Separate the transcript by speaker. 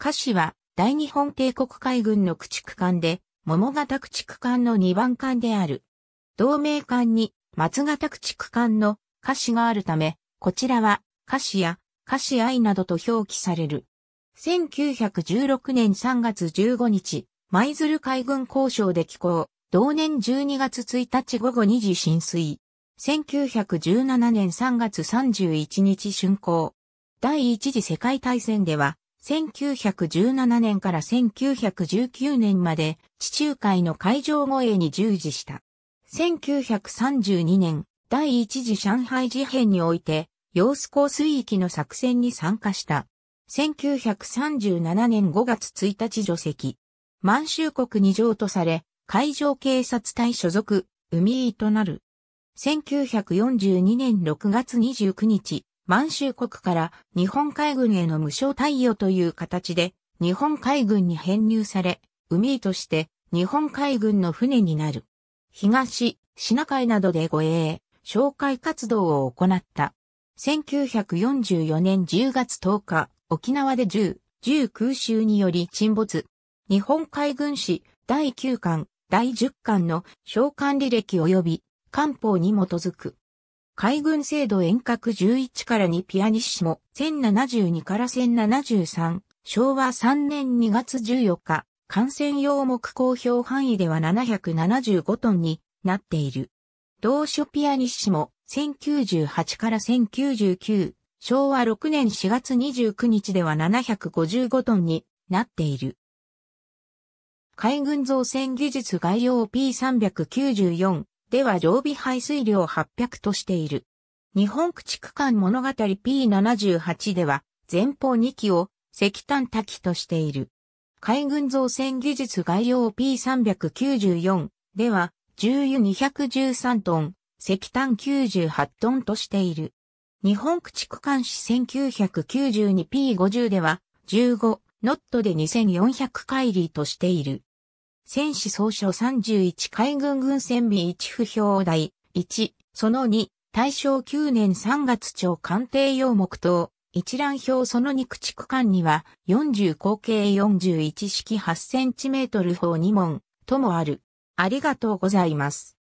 Speaker 1: 歌詞は大日本帝国海軍の駆逐艦で、桃型駆逐艦の2番艦である。同盟艦に松型駆逐艦の歌詞があるため、こちらは歌詞や歌詞愛などと表記される。1916年3月15日、舞鶴海軍交渉で寄港、同年12月1日午後2時浸水。1917年3月31日竣工。第一次世界大戦では、1917年から1919年まで地中海の海上護衛に従事した。1932年、第一次上海事変において、揚子港水域の作戦に参加した。1937年5月1日除籍。満州国に譲渡され、海上警察隊所属、海井となる。1942年6月29日、満州国から日本海軍への無償貸与という形で日本海軍に編入され、海として日本海軍の船になる。東、シナ海などで護衛、紹介活動を行った。1944年10月10日、沖縄で銃、銃空襲により沈没。日本海軍史第9巻、第10巻の召喚履歴及び官報に基づく海軍制度遠隔11から2ピアニッシモ、1072から1073、昭和3年2月14日、感染用目公表範囲では775トンになっている。同書ピアニッシモ、1098から1099、昭和6年4月29日では755トンになっている。海軍造船技術概要 P394 では常備排水量800としている。日本駆逐艦物語 P78 では、前方2機を石炭多機としている。海軍造船技術概要 P394 では、重油213トン、石炭98トンとしている。日本駆逐艦史 1992P50 では、15ノットで2400海里としている。戦士総称31海軍軍船備1不評第1、その2、大正9年3月朝官邸用目等、一覧表その2駆逐艦には、40口径41式8センチメートル砲2門、ともある。ありがとうございます。